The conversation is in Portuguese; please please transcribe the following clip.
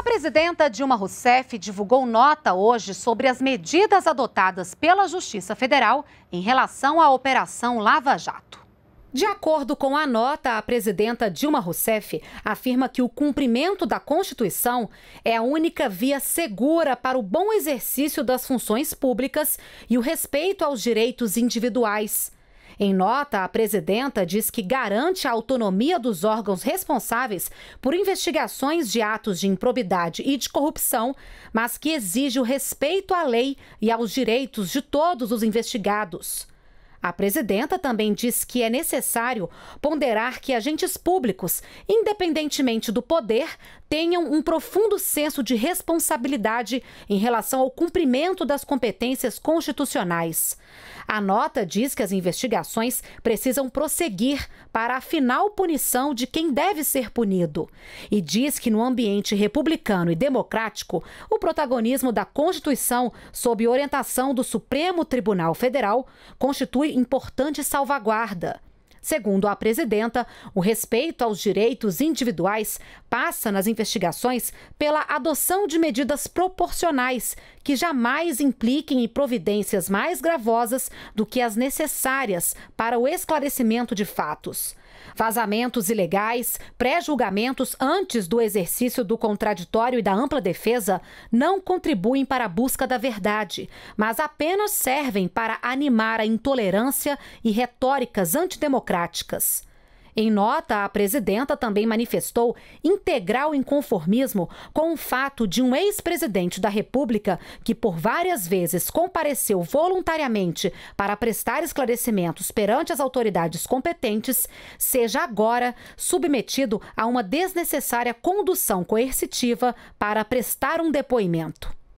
A presidenta Dilma Rousseff divulgou nota hoje sobre as medidas adotadas pela Justiça Federal em relação à Operação Lava Jato. De acordo com a nota, a presidenta Dilma Rousseff afirma que o cumprimento da Constituição é a única via segura para o bom exercício das funções públicas e o respeito aos direitos individuais. Em nota, a presidenta diz que garante a autonomia dos órgãos responsáveis por investigações de atos de improbidade e de corrupção, mas que exige o respeito à lei e aos direitos de todos os investigados. A presidenta também diz que é necessário ponderar que agentes públicos, independentemente do poder, tenham um profundo senso de responsabilidade em relação ao cumprimento das competências constitucionais. A nota diz que as investigações precisam prosseguir para a final punição de quem deve ser punido e diz que no ambiente republicano e democrático, o protagonismo da Constituição sob orientação do Supremo Tribunal Federal constitui importante salvaguarda Segundo a presidenta, o respeito aos direitos individuais passa nas investigações pela adoção de medidas proporcionais que jamais impliquem em providências mais gravosas do que as necessárias para o esclarecimento de fatos. Vazamentos ilegais, pré-julgamentos antes do exercício do contraditório e da ampla defesa não contribuem para a busca da verdade, mas apenas servem para animar a intolerância e retóricas antidemocráticas democráticas. Em nota, a presidenta também manifestou integral inconformismo com o fato de um ex-presidente da República, que por várias vezes compareceu voluntariamente para prestar esclarecimentos perante as autoridades competentes, seja agora submetido a uma desnecessária condução coercitiva para prestar um depoimento.